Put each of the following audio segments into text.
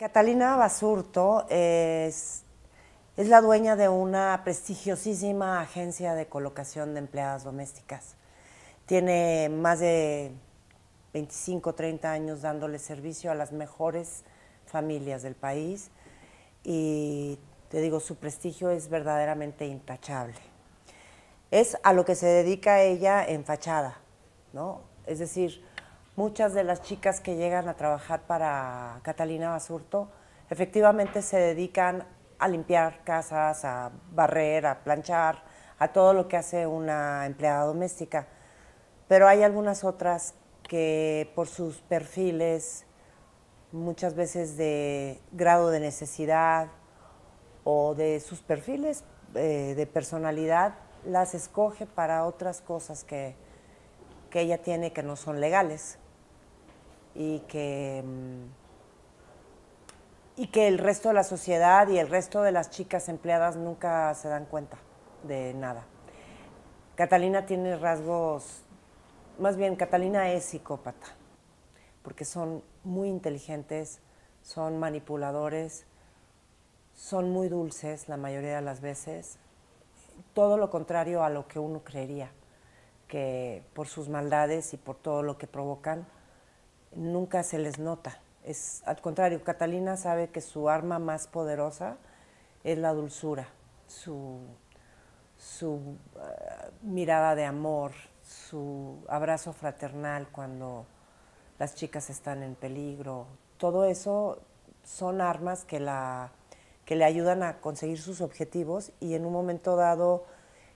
Catalina Basurto es, la dueña de una prestigiosísima agencia de colocación de empleadas domésticas. Tiene más de 25, 30 años dándole servicio a las mejores familias del país y te digo, su prestigio es verdaderamente intachable. Es a lo que se dedica ella en fachada, ¿no? Es decir, Muchas de las chicas que llegan a trabajar para Catalina Basurto efectivamente se dedican a limpiar casas, a barrer, a planchar, a todo lo que hace una empleada doméstica. Pero hay algunas otras que por sus perfiles, muchas veces de grado de necesidad o de sus perfiles eh, de personalidad, las escoge para otras cosas que, que ella tiene que no son legales y que, mm, y que el resto de la sociedad y el resto de las chicas empleadas nunca se dan cuenta de nada. Catalina tiene rasgos, más bien Catalina es psicópata, porque son muy inteligentes, son manipuladores, son muy dulces la mayoría de las veces, todo lo contrario a lo que uno creería, que por sus maldades y por todo lo que provocan, nunca se les nota. al contrario, Catalina sabe que su arma más poderosa es la dulzura, su, eh, mirada de amor, su abrazo fraternal cuando las chicas están en peligro. Todo eso son armas que le ayudan a conseguir sus objetivos y en un momento dado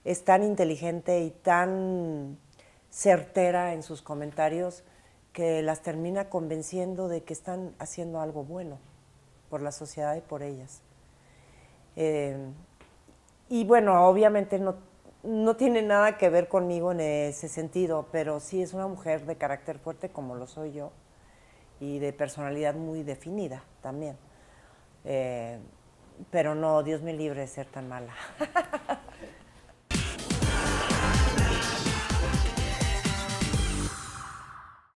es tan inteligente y tan certera en sus comentarios que las termina convenciendo de que están haciendo algo bueno por la sociedad y por ellas. Eh, y bueno, obviamente no, tiene nada que ver conmigo en ese sentido, pero sí es una mujer de carácter fuerte como lo soy yo y de personalidad muy definida también. Eh, pero no, Dios me libre de ser tan mala.